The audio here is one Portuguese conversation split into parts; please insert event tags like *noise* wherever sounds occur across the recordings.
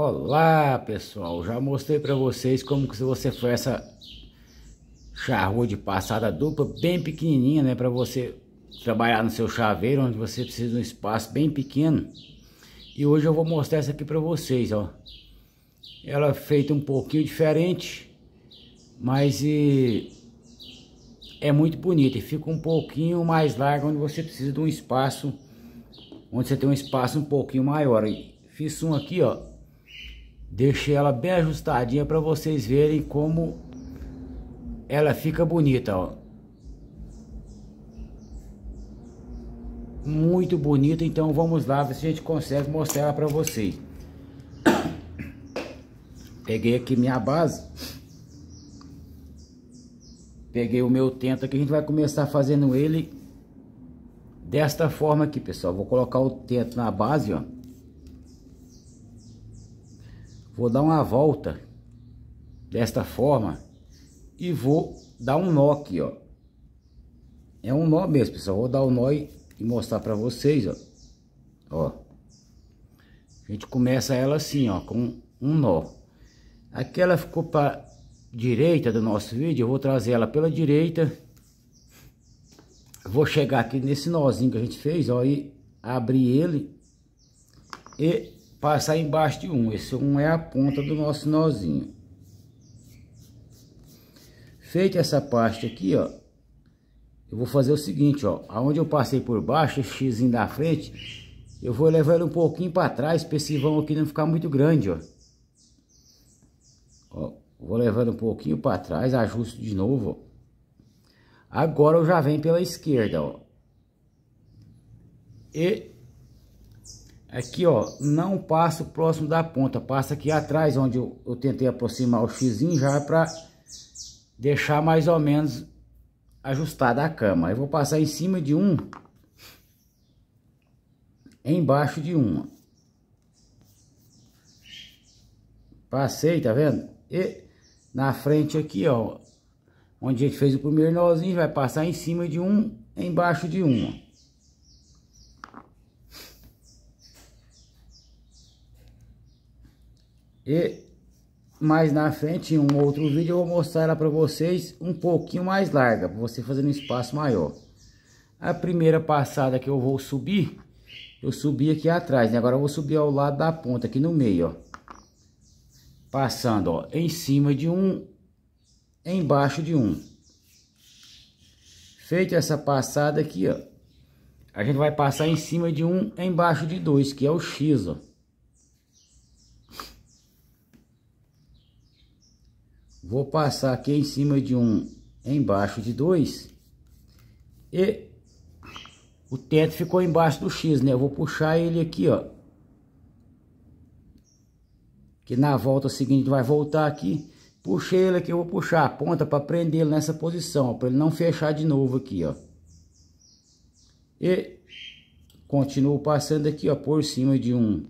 Olá pessoal, já mostrei para vocês como que você faz essa charrua de passada dupla bem pequenininha, né, para você trabalhar no seu chaveiro, onde você precisa de um espaço bem pequeno. E hoje eu vou mostrar essa aqui para vocês, ó. Ela é feita um pouquinho diferente, mas e, é muito bonita e fica um pouquinho mais larga onde você precisa de um espaço, onde você tem um espaço um pouquinho maior. fiz um aqui, ó, Deixei ela bem ajustadinha para vocês verem como ela fica bonita, ó. Muito bonita, então vamos lá ver se a gente consegue mostrar ela para vocês. Peguei aqui minha base. Peguei o meu tento aqui, a gente vai começar fazendo ele desta forma aqui, pessoal. Vou colocar o tento na base, ó vou dar uma volta desta forma e vou dar um nó aqui, ó. É um nó mesmo, pessoal. Vou dar o um nó e, mostrar para vocês, ó. Ó. A gente começa ela assim, ó, com um nó. Aqui ela ficou para direita do nosso vídeo, eu vou trazer ela pela direita. Vou chegar aqui nesse nozinho que a gente fez, ó, e abrir ele e passar embaixo de um. Esse um é a ponta do nosso nozinho. Feita essa parte aqui, ó. Eu vou fazer o seguinte, ó. Aonde eu passei por baixo, esse x da frente, eu vou levar ele um pouquinho para trás, para esse vão aqui não ficar muito grande, ó. Ó, vou levando um pouquinho para trás, ajusto de novo, ó. Agora eu já venho pela esquerda, ó. E Aqui, é ó, não passa o próximo da ponta, passa aqui atrás, onde eu, eu tentei aproximar o xizinho já para deixar mais ou menos ajustada a cama. Eu vou passar em cima de um, embaixo de uma. Passei, tá vendo? E na frente aqui, ó, onde a gente fez o primeiro nozinho, vai passar em cima de um, embaixo de uma. E mais na frente, em um outro vídeo, eu vou mostrar ela para vocês um pouquinho mais larga, para você fazer um espaço maior. A primeira passada que eu vou subir, eu subi aqui atrás, né? Agora eu vou subir ao lado da ponta, aqui no meio, ó. Passando, ó, em cima de um, embaixo de um. Feito essa passada aqui, ó. A gente vai passar em cima de um, embaixo de dois, que é o X, ó. vou passar aqui em cima de um, embaixo de dois, e o teto ficou embaixo do X, né? Eu vou puxar ele aqui, ó. Que na volta seguinte vai voltar aqui. Puxei ele aqui, eu vou puxar a ponta para prender ele nessa posição, para ele não fechar de novo aqui, ó. E continuo passando aqui, ó, por cima de um,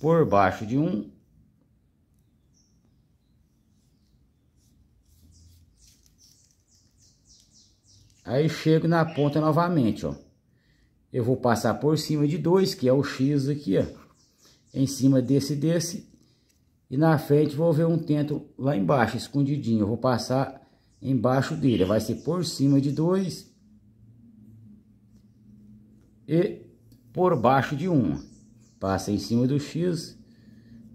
por baixo de um Aí chego na ponta novamente, ó. Eu vou passar por cima de dois, que é o X aqui, ó. Em cima desse desse. E na frente vou ver um tento lá embaixo, escondidinho. Eu vou passar embaixo dele. Vai ser por cima de dois. E por baixo de um. Passa em cima do X.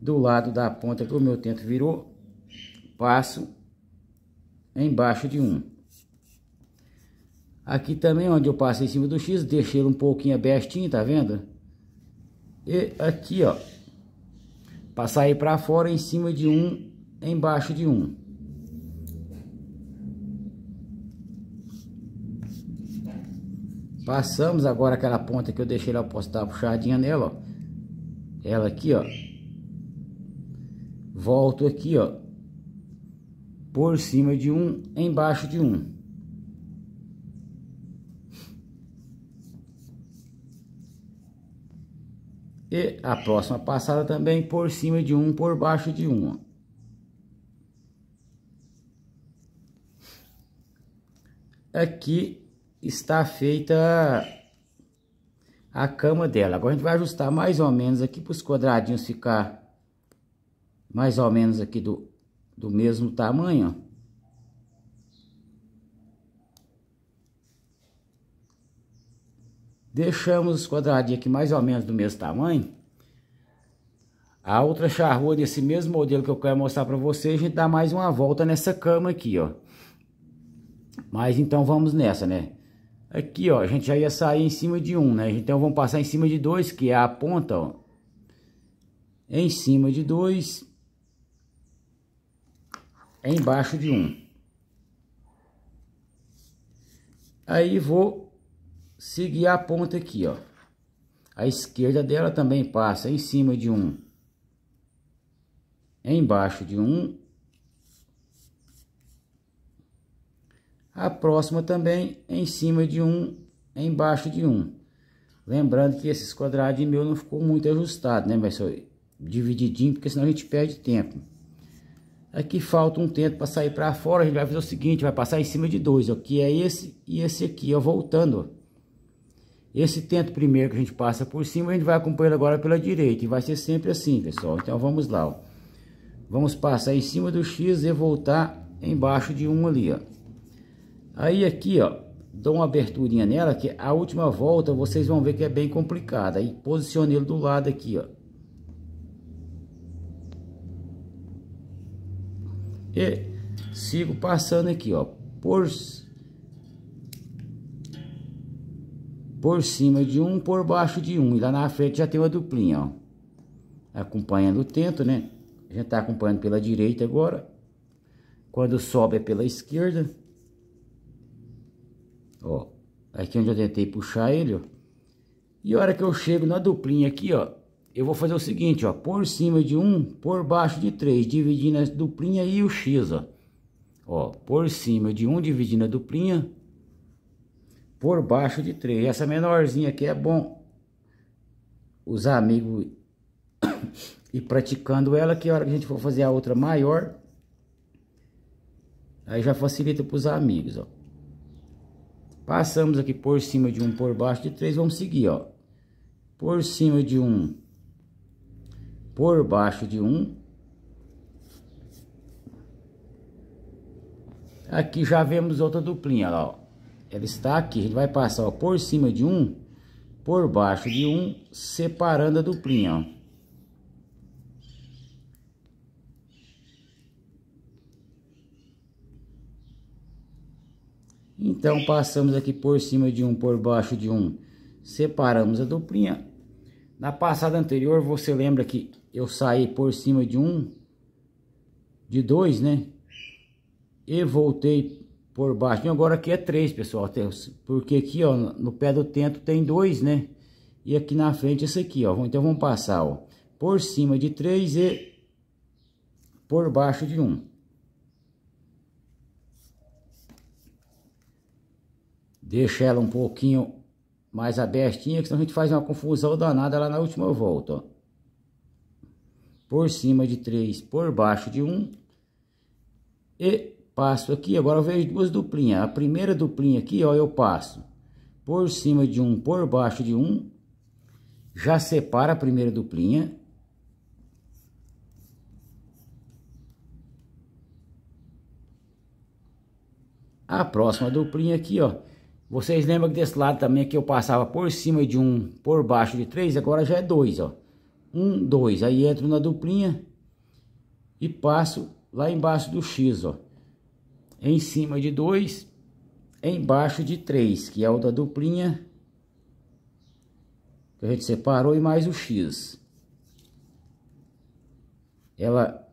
Do lado da ponta que o meu tento virou. Passo embaixo de um. Aqui também onde eu passei em cima do X, deixei ele um pouquinho abertinho, tá vendo? E aqui, ó. Passar aí pra fora em cima de um, embaixo de um. Passamos agora aquela ponta que eu deixei lá, eu posso puxadinha nela, ó. Ela aqui, ó. Volto aqui, ó. Por cima de um, embaixo de um. E a próxima passada também por cima de um, por baixo de um. Aqui está feita a cama dela. Agora a gente vai ajustar mais ou menos aqui para os quadradinhos ficar mais ou menos aqui do, do mesmo tamanho, ó. Deixamos os quadradinhos aqui mais ou menos do mesmo tamanho. A outra charrua desse mesmo modelo que eu quero mostrar para vocês, a gente dá mais uma volta nessa cama aqui, ó. Mas então vamos nessa, né? Aqui, ó, a gente já ia sair em cima de um, né? Então vamos passar em cima de dois, que é a ponta, ó. Em cima de dois. Embaixo de um. Aí vou seguir a ponta aqui, ó. A esquerda dela também passa em cima de um, embaixo de um. A próxima também em cima de um, embaixo de um. Lembrando que esses quadrados meu não ficou muito ajustado, né, mas só divididinho, porque senão a gente perde tempo. Aqui falta um tento para sair para fora, a gente vai fazer o seguinte, vai passar em cima de dois, ó, que é esse e esse aqui, ó, voltando, ó. Esse tento primeiro que a gente passa por cima, a gente vai acompanhando agora pela direita. E vai ser sempre assim, pessoal. Então, vamos lá, ó. Vamos passar em cima do X e voltar embaixo de um ali, ó. Aí aqui, ó, dou uma aberturinha nela, que a última volta vocês vão ver que é bem complicada. Aí, posicionei ele do lado aqui, ó. E sigo passando aqui, ó. Por por cima de um, por baixo de um. E lá na frente já tem uma duplinha, ó. Acompanhando o tento, né? A gente tá acompanhando pela direita agora. Quando sobe é pela esquerda. Ó, aqui é onde eu tentei puxar ele, ó. E a hora que eu chego na duplinha aqui, ó, eu vou fazer o seguinte, ó, por cima de um, por baixo de três, dividindo a duplinha e o X, ó. Ó, por cima de um, dividindo a duplinha, por baixo de 3. Essa menorzinha aqui é bom os amigos *coughs* e praticando ela, que a hora que a gente for fazer a outra maior, aí já facilita para os amigos, ó. Passamos aqui por cima de um, por baixo de três, vamos seguir, ó. Por cima de um, por baixo de um. Aqui já vemos outra duplinha, ó ela está aqui. A gente vai passar ó, por cima de um, por baixo de um, separando a duplinha, ó. Então, passamos aqui por cima de um, por baixo de um, separamos a duplinha. Na passada anterior, você lembra que eu saí por cima de um, de dois, né? E voltei por baixo. Então, agora aqui é três, pessoal, porque aqui, ó, no pé do tento tem dois, né? E aqui na frente esse aqui, ó. Então vamos passar, ó, por cima de três e por baixo de um. Deixa ela um pouquinho mais abertinha, que senão a gente faz uma confusão danada lá na última volta, ó. Por cima de três, por baixo de um. E Passo aqui, agora eu vejo duas duplinhas. A primeira duplinha aqui, ó, eu passo por cima de um, por baixo de um. Já separa a primeira duplinha. A próxima duplinha aqui, ó. Vocês lembram que desse lado também que eu passava por cima de um, por baixo de três, agora já é dois, ó. Um, dois, aí entro na duplinha e passo lá embaixo do X, ó em cima de 2, embaixo de 3, que é o da duplinha que a gente separou, e mais o X. Ela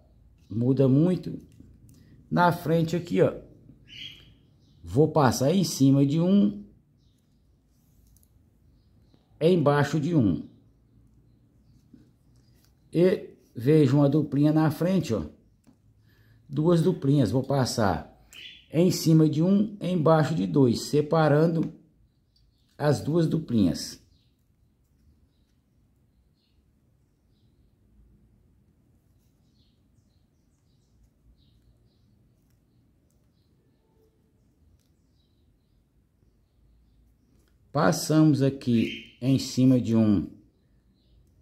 muda muito. Na frente aqui, ó, vou passar em cima de 1, um, embaixo de 1. Um. E vejo uma duplinha na frente, ó. Duas duplinhas, vou passar em cima de um, embaixo de dois, separando as duas duplinhas. Passamos aqui em cima de um,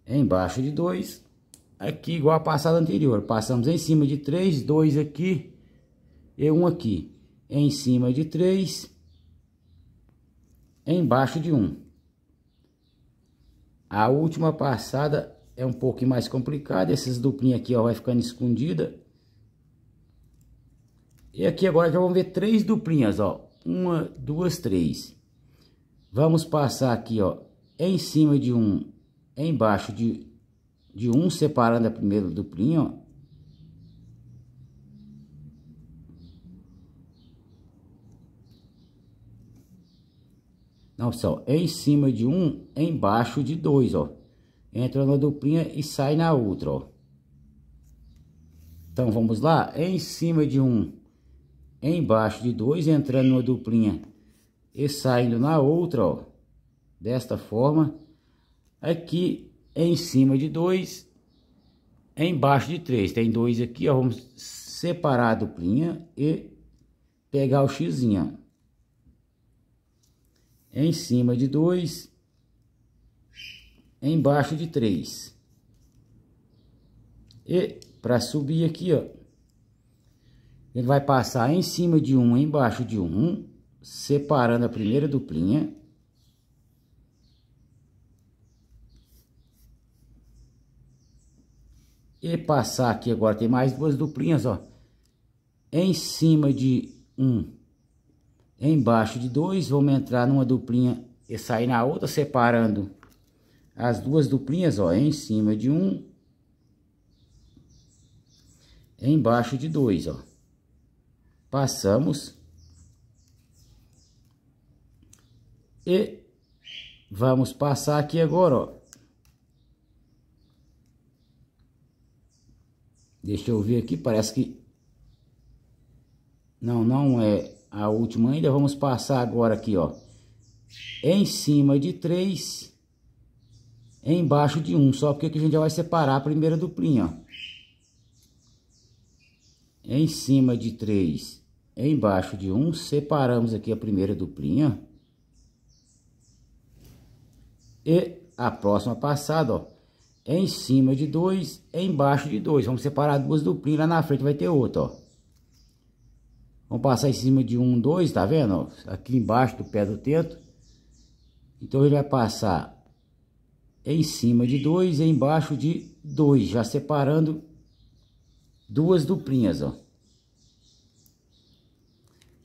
embaixo de dois, aqui igual a passada anterior. Passamos em cima de três, dois aqui e um aqui em cima de 3, embaixo de 1. A última passada é um pouco mais complicada, essas duplinhas aqui ó, vai ficando escondida. E aqui agora já vamos ver três duplinhas, ó. Uma, duas, três. Vamos passar aqui, ó, em cima de um, embaixo de, de um, separando a primeira duplinha, ó na opção é em cima de um, é embaixo de dois, ó. Entra na duplinha e sai na outra, ó. Então vamos lá, é em cima de um, embaixo de dois, entrando na duplinha e saindo na outra, ó. Desta forma, aqui em cima de dois, embaixo de três. Tem dois aqui, ó, vamos separar a duplinha e pegar o xizinho, ó em cima de 2, embaixo de 3. E para subir aqui, ó, ele vai passar em cima de 1, um, embaixo de 1, um, separando a primeira duplinha. E passar aqui agora, tem mais duas duplinhas, ó. Em cima de 1, um, embaixo de dois, vamos entrar numa duplinha e sair na outra, separando as duas duplinhas, ó, em cima de um, embaixo de dois, ó. Passamos e vamos passar aqui agora, ó. Deixa eu ver aqui, parece que não, não é a última ainda, vamos passar agora aqui, ó. Em cima de três, embaixo de um, só porque aqui a gente já vai separar a primeira duplinha, ó. Em cima de três, embaixo de um, separamos aqui a primeira duplinha. E a próxima passada, ó em cima de dois, embaixo de dois. Vamos separar duas duplinhas, lá na frente vai ter outra, ó. Vamos passar em cima de um, dois, tá vendo? Aqui embaixo do pé do teto. Então ele vai passar em cima de dois e embaixo de dois, já separando duas duplinhas, ó.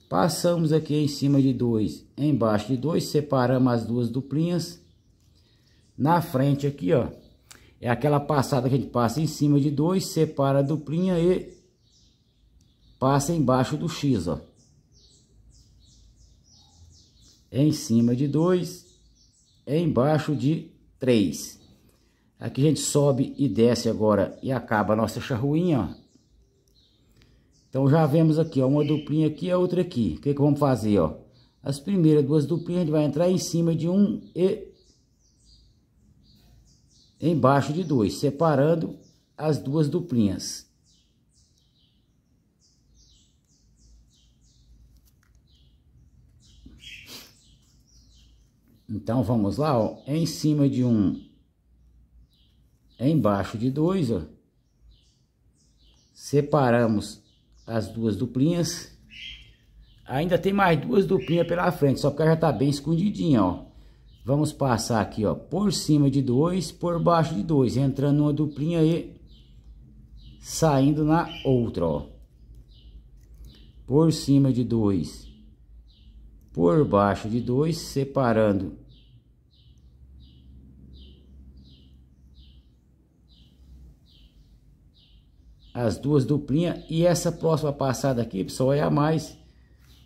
Passamos aqui em cima de dois, embaixo de dois, separamos as duas duplinhas. Na frente aqui, ó, é aquela passada que a gente passa em cima de dois, separa a duplinha e passa embaixo do X, ó. É em cima de 2, é embaixo de 3. Aqui a gente sobe e desce agora e acaba a nossa charruinha, ó. Então já vemos aqui, ó, uma duplinha aqui e a outra aqui. O que, que vamos fazer, ó? As primeiras duas duplinhas a gente vai entrar em cima de um e embaixo de dois, separando as duas duplinhas. Então vamos lá, ó, é em cima de um, é embaixo de dois, ó, separamos as duas duplinhas. Ainda tem mais duas duplinhas pela frente, só porque ela já tá bem escondidinha, ó. Vamos passar aqui, ó, por cima de dois, por baixo de dois, entrando numa duplinha e saindo na outra, ó. Por cima de dois, por baixo de dois, separando as duas duplinhas. E essa próxima passada aqui, pessoal, é a mais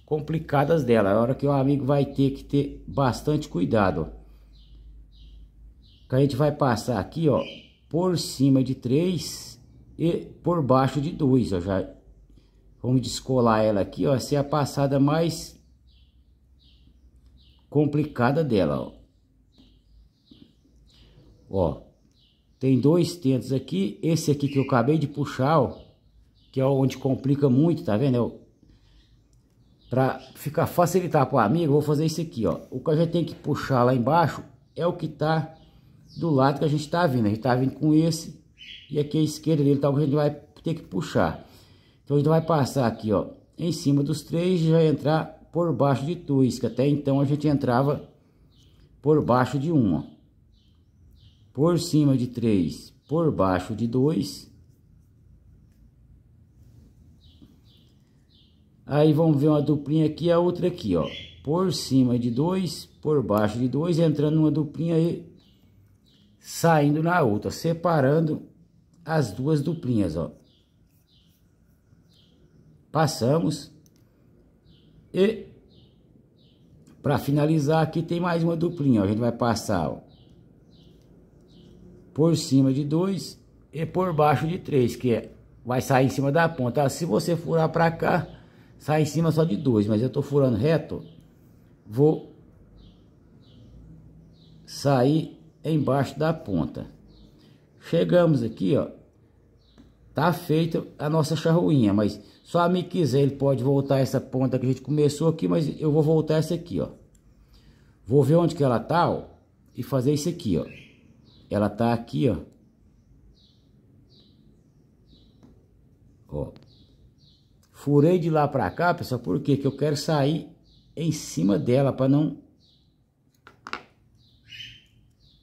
complicadas dela. É a hora que o amigo vai ter que ter bastante cuidado, Que a gente vai passar aqui, ó, por cima de três e por baixo de dois, ó. Já vamos descolar ela aqui, ó. Essa é a passada mais complicada dela, ó. Ó, tem dois tentos aqui. Esse aqui que eu acabei de puxar, ó. Que é onde complica muito, tá vendo? Eu, é pra ficar facilitar tá pro amigo, vou fazer isso aqui, ó. O que a gente tem que puxar lá embaixo é o que tá do lado que a gente tá vindo. A gente tá vindo com esse. E aqui a esquerda dele, então a gente vai ter que puxar. Então a gente vai passar aqui, ó. Em cima dos três e já entrar por baixo de dois. Que até então a gente entrava por baixo de um, ó por cima de 3, por baixo de 2. Aí vamos ver uma duplinha aqui, e a outra aqui, ó. Por cima de 2, por baixo de 2, entrando numa duplinha e saindo na outra, separando as duas duplinhas, ó. Passamos. E para finalizar aqui tem mais uma duplinha, ó. A gente vai passar, ó por cima de 2 e por baixo de 3, que é, vai sair em cima da ponta. Ah, se você furar para cá, sai em cima só de 2, mas eu estou furando reto, vou sair embaixo da ponta. Chegamos aqui, ó. Tá feita a nossa charruinha, mas só me quiser, ele pode voltar essa ponta que a gente começou aqui, mas eu vou voltar essa aqui, ó. Vou ver onde que ela tá, ó, e fazer isso aqui, ó ela tá aqui, ó. Ó. Furei de lá para cá, pessoal, por quê? Que eu quero sair em cima dela para não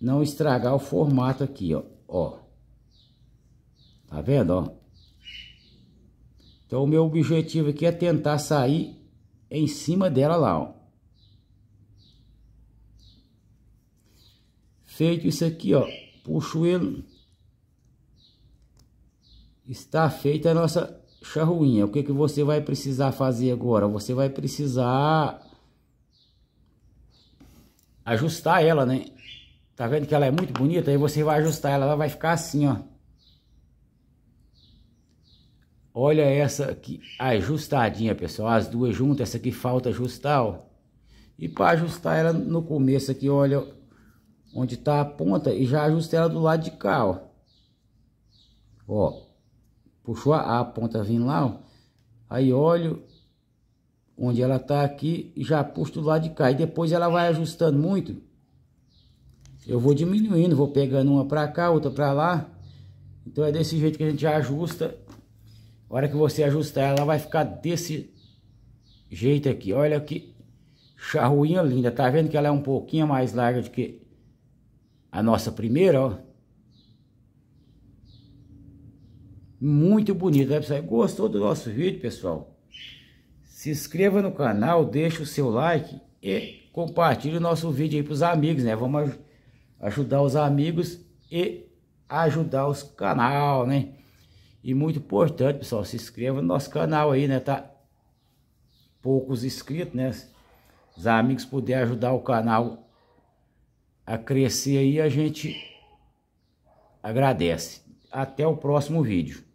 não estragar o formato aqui, ó. ó. Tá vendo, ó? Então o meu objetivo aqui é tentar sair em cima dela lá, ó. Feito isso aqui, ó, puxo ele. Está feita a nossa charruinha. O que, que você vai precisar fazer agora? Você vai precisar ajustar ela, né? Tá vendo que ela é muito bonita? Aí você vai ajustar ela, ela vai ficar assim, ó. Olha essa aqui, ajustadinha, pessoal. As duas juntas, essa aqui falta ajustar, ó. E para ajustar ela no começo aqui, olha, onde tá a ponta e já ajusta ela do lado de cá, ó. Ó, puxou a, a ponta vindo lá, ó. Aí olho onde ela tá aqui e já puxo do lado de cá. E depois ela vai ajustando muito. Eu vou diminuindo, vou pegando uma para cá, outra para lá. Então é desse jeito que a gente ajusta. A hora que você ajustar, ela vai ficar desse jeito aqui. Olha que charruinha linda. Tá vendo que ela é um pouquinho mais larga do que a nossa primeira, ó. Muito bonita, né, pessoal? Gostou do nosso vídeo, pessoal? Se inscreva no canal, deixe o seu like e compartilhe o nosso vídeo aí para os amigos, né? Vamos ajudar os amigos e ajudar os canal, né? E muito importante, pessoal, se inscreva no nosso canal aí, né? Tá poucos inscritos, né? Os amigos puderem ajudar o canal a crescer aí, a gente agradece. Até o próximo vídeo.